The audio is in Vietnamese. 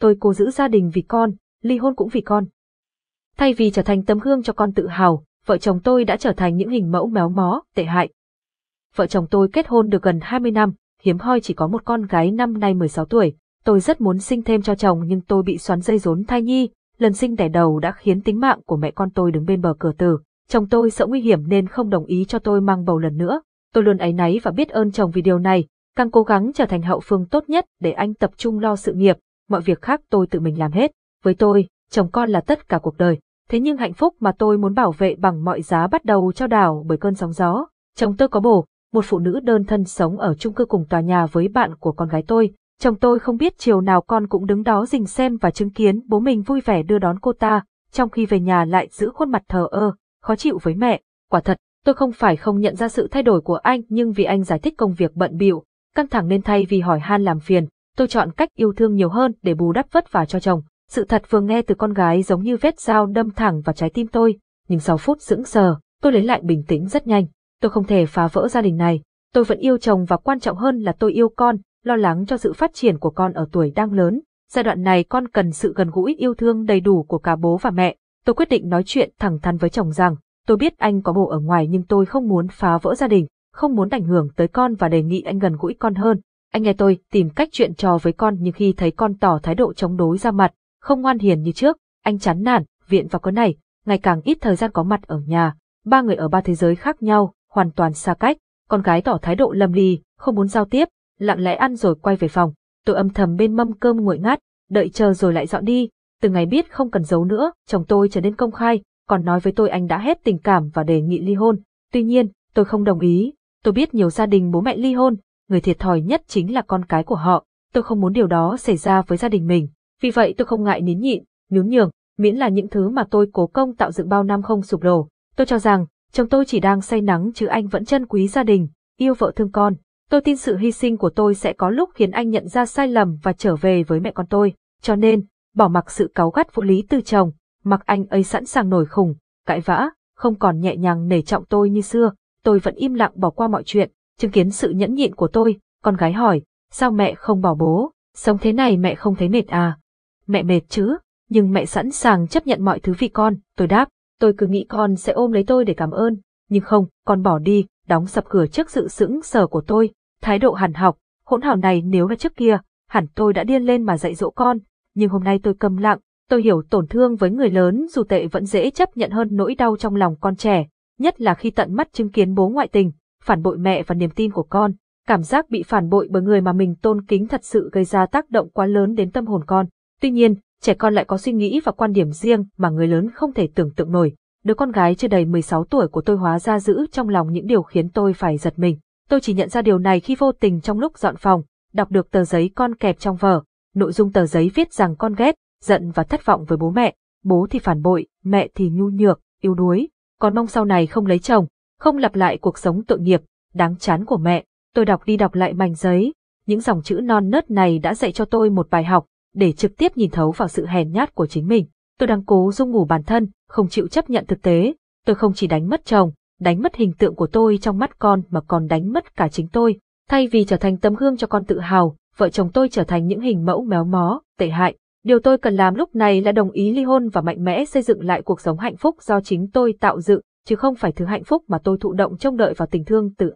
tôi cố giữ gia đình vì con, ly hôn cũng vì con. Thay vì trở thành tấm gương cho con tự hào, vợ chồng tôi đã trở thành những hình mẫu méo mó, tệ hại. Vợ chồng tôi kết hôn được gần 20 năm, hiếm hoi chỉ có một con gái năm nay 16 tuổi. Tôi rất muốn sinh thêm cho chồng nhưng tôi bị xoắn dây rốn thai nhi, lần sinh đẻ đầu đã khiến tính mạng của mẹ con tôi đứng bên bờ cửa tử. Chồng tôi sợ nguy hiểm nên không đồng ý cho tôi mang bầu lần nữa. Tôi luôn ấy náy và biết ơn chồng vì điều này, càng cố gắng trở thành hậu phương tốt nhất để anh tập trung lo sự nghiệp, mọi việc khác tôi tự mình làm hết. Với tôi, chồng con là tất cả cuộc đời. Thế nhưng hạnh phúc mà tôi muốn bảo vệ bằng mọi giá bắt đầu trao đảo bởi cơn sóng gió. Chồng tôi có bổ, một phụ nữ đơn thân sống ở chung cư cùng tòa nhà với bạn của con gái tôi. Chồng tôi không biết chiều nào con cũng đứng đó rình xem và chứng kiến bố mình vui vẻ đưa đón cô ta, trong khi về nhà lại giữ khuôn mặt thờ ơ, khó chịu với mẹ. Quả thật, tôi không phải không nhận ra sự thay đổi của anh nhưng vì anh giải thích công việc bận bịu, căng thẳng nên thay vì hỏi han làm phiền, tôi chọn cách yêu thương nhiều hơn để bù đắp vất vả cho chồng. Sự thật vừa nghe từ con gái giống như vết dao đâm thẳng vào trái tim tôi, nhưng sau phút sững sờ, tôi lấy lại bình tĩnh rất nhanh. Tôi không thể phá vỡ gia đình này, tôi vẫn yêu chồng và quan trọng hơn là tôi yêu con, lo lắng cho sự phát triển của con ở tuổi đang lớn. Giai đoạn này con cần sự gần gũi yêu thương đầy đủ của cả bố và mẹ. Tôi quyết định nói chuyện thẳng thắn với chồng rằng, tôi biết anh có bộ ở ngoài nhưng tôi không muốn phá vỡ gia đình, không muốn ảnh hưởng tới con và đề nghị anh gần gũi con hơn anh nghe tôi tìm cách chuyện trò với con nhưng khi thấy con tỏ thái độ chống đối ra mặt, không ngoan hiền như trước, anh chán nản, viện vào cái này, ngày càng ít thời gian có mặt ở nhà, ba người ở ba thế giới khác nhau, hoàn toàn xa cách, con gái tỏ thái độ lầm lì, không muốn giao tiếp, lặng lẽ ăn rồi quay về phòng, tôi âm thầm bên mâm cơm nguội ngát, đợi chờ rồi lại dọn đi, từ ngày biết không cần giấu nữa, chồng tôi trở nên công khai, còn nói với tôi anh đã hết tình cảm và đề nghị ly hôn, tuy nhiên, tôi không đồng ý, tôi biết nhiều gia đình bố mẹ ly hôn, người thiệt thòi nhất chính là con cái của họ. Tôi không muốn điều đó xảy ra với gia đình mình, vì vậy tôi không ngại nín nhịn, nhún nhường, miễn là những thứ mà tôi cố công tạo dựng bao năm không sụp đổ. Tôi cho rằng, chồng tôi chỉ đang say nắng chứ anh vẫn chân quý gia đình, yêu vợ thương con. Tôi tin sự hy sinh của tôi sẽ có lúc khiến anh nhận ra sai lầm và trở về với mẹ con tôi. Cho nên, bỏ mặc sự cáu gắt vũ lý từ chồng, mặc anh ấy sẵn sàng nổi khùng, cãi vã, không còn nhẹ nhàng nể trọng tôi như xưa, tôi vẫn im lặng bỏ qua mọi chuyện, Chứng kiến sự nhẫn nhịn của tôi, con gái hỏi, sao mẹ không bỏ bố, sống thế này mẹ không thấy mệt à? Mẹ mệt chứ, nhưng mẹ sẵn sàng chấp nhận mọi thứ vì con, tôi đáp, tôi cứ nghĩ con sẽ ôm lấy tôi để cảm ơn, nhưng không, con bỏ đi, đóng sập cửa trước sự sững sờ của tôi, thái độ hằn học, hỗn hào này nếu là trước kia, hẳn tôi đã điên lên mà dạy dỗ con, nhưng hôm nay tôi câm lặng, tôi hiểu tổn thương với người lớn dù tệ vẫn dễ chấp nhận hơn nỗi đau trong lòng con trẻ, nhất là khi tận mắt chứng kiến bố ngoại tình, phản bội mẹ và niềm tin của con. Cảm giác bị phản bội bởi người mà mình tôn kính thật sự gây ra tác động quá lớn đến tâm hồn con. Tuy nhiên, trẻ con lại có suy nghĩ và quan điểm riêng mà người lớn không thể tưởng tượng nổi. Đứa con gái chưa đầy 16 tuổi của tôi hóa ra giữ trong lòng những điều khiến tôi phải giật mình. Tôi chỉ nhận ra điều này khi vô tình trong lúc dọn phòng, đọc được tờ giấy con kẹp trong vở. Nội dung tờ giấy viết rằng con ghét, giận và thất vọng với bố mẹ. Bố thì phản bội, mẹ thì nhu nhược, yếu đuối. Con mong sau này không lấy chồng, không lặp lại cuộc sống tội nghiệp, đáng chán của mẹ. Tôi đọc đi đọc lại mảnh giấy, những dòng chữ non nớt này đã dạy cho tôi một bài học, để trực tiếp nhìn thấu vào sự hèn nhát của chính mình. Tôi đang cố dung ngủ bản thân, không chịu chấp nhận thực tế. Tôi không chỉ đánh mất chồng, đánh mất hình tượng của tôi trong mắt con mà còn đánh mất cả chính tôi. Thay vì trở thành tấm gương cho con tự hào, vợ chồng tôi trở thành những hình mẫu méo mó, tệ hại. Điều tôi cần làm lúc này là đồng ý ly hôn và mạnh mẽ xây dựng lại cuộc sống hạnh phúc do chính tôi tạo dựng chứ không phải thứ hạnh phúc mà tôi thụ động trông đợi vào tình thương từ